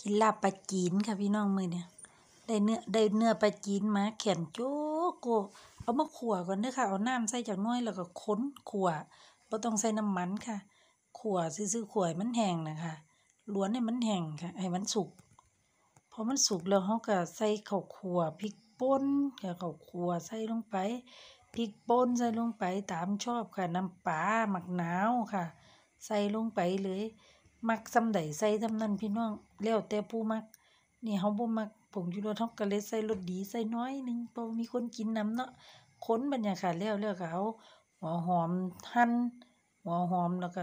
กินลาบปลาจีนค่ะ พี่น้องมือเนี่ยได้เนื้อได้เนื้อปลาจีนมาแข็งโจโกเอามาขั่วก่อนเด้อค่ะ เอาน้ำใส่จากน้อยแล้วก็ค้นขั่วราต้องใส่น้ำมันค่ะขั่วซื้อขั่วมันแห้งนะคะล้วนให้มันแห้งค่ะ ให้มันสุกพอมันสุกแล้วเขาก็ใส่ข้าวขั่วพริกป่นกับข้าวขั่วใส่ลงไปพริกป่นใส่ลงไปตามชอบค่ะน้ำปลาหมักหนาวค่ะ ใส่ลงไปเลยมักซ้ำใดใส่ซำนั้นพี่น้องแล้วแต่ผู้มักนี่เขาบ่มักผงยูโรท็อกกะเลสใส่รสดีใส่น้อยนึงเพราะมีคนกินน้าเนาะค้นบรรยากาศแล้วแล้วกเอาหัวหอมหั่นหัวหอมแล้วก็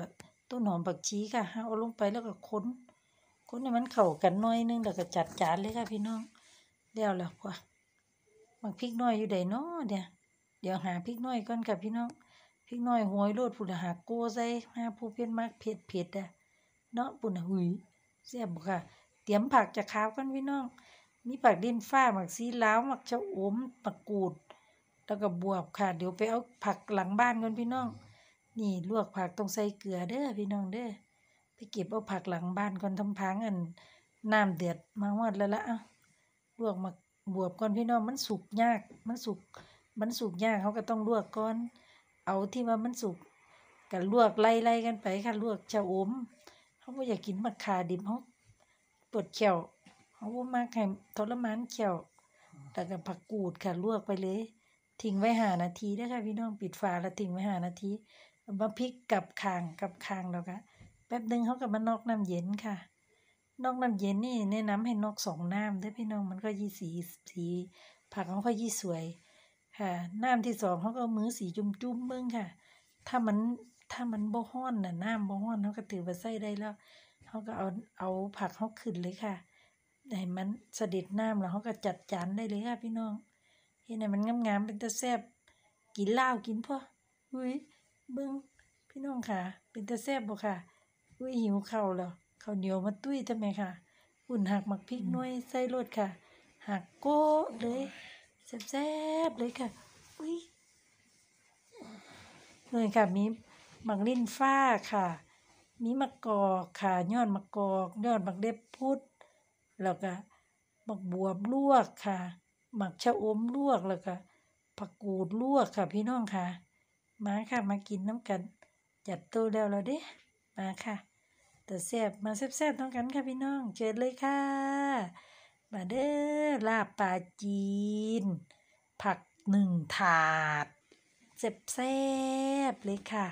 ต้นหอมผักชีค่ะเอาลงไปแล้วก็ค้นค้นใ่มันเข่ากันน้อยนึงแล้วก็จัดจานเลยค่ะพี่น้องแล้วแล้วกว่ามักพริกน้อยอยู่ใดเนาะเดี๋ยเดี๋ยวหาพริกน้อยก่อนค่ะพี่น้องพริกน้อยหวยโรดผุดหาโกใส่หาผู้เพี้ยนมากเผ็ดเผ็ดอ่ะเนาะปุ่นหุยเสียบค่ะ เตรียมผักจะข้าวกันพี่น้อง มีผักดินฟ้าหมักซีล้าวหมักชะอมตะกูด แล้วก็บวบค่ะ เดี๋ยวไปเอาผักหลังบ้านกันพี่น้อง นี่ลวกผักต้องใส่เกลือเด้อพี่น้องเด้อ ไปเก็บเอาผักหลังบ้านก่อนทำพังอันน้ำเดือดมาหมดแล้วละะลวกมาบวบก่อนพี่น้อง มันสุกยาก มันสุก มันสุกยากเขาก็ต้องลวกก่อน เอาที่ว่ามันสุกกันลวกไล่ๆกันไปค่ะลวกชะอมเขาบ่อยากกินมักขาดิบเขาปวดเขียวเขาบ่มากให้ทรมานเขียวแต่กับผักกูดค่ะลวกไปเลยทิ้งไว้หานาทีได้ค่ะพี่น้องปิดฝาแล้วทิ้งไว้หานาทีมาพริกกับคางกับคางแล้วค่ะแป๊บหนึ่งเขากับมานอกน้ำเย็นค่ะนอกน้ำเย็นนี่แนะนำให้นอกสองน้ำด้วยพี่น้องมันก็ยี่สีสีผักเขาก็ยี่สวยค่ะน้ำที่สองเขาก็มือสีจุ่มๆเบื้งค่ะถ้ามันถ้ามันบ่ฮ้อนน่ะน้ำบ่ฮ้อนเขาก็ถือมาใส่ได้แล้ว เขาก็เอาเอาผักเขาขึ้นเลยค่ะใหนมันเสด็จน้ำแล้วเขาก็จัดจานได้เลยค่ะ พี่น้อง เห็นไหมมันงามๆเป็นตะแซบกินเหล้ากินพ่ออุ้ยเบิ้งพี่น้องค่ะ เป็นตะแซบบ่ค่ะ อุ้ยหิวข้าวแล้วข้าวเหนียวมาตุ้ยทำไมค่ะอุ่นหักหมักพริกน้อยใส่รสค่ะ หักโก้เลยแซบๆเลยค่ะ อุ้ยเลยค่ะมีมังลินฟ้าค่ะ มีมะกอกค่ะ ยอดมะกอก ยอดมักเด็บพุด แล้วก็มักบวบลวกค่ะมักชะอมลวกแล้วก็ผักกูดลวกค่ะ พี่น้องค่ะ มาค่ะมากินน้ำกัน จัดตัวแล้วเราเด้มาค่ะแต่แซบมาแซ่บๆต้องกันค่ะพี่น้อง เจิดเลยค่ะ มาเด้อลาบปลาจีน ผักหนึ่งถาดแซ่บๆเลยค่ะ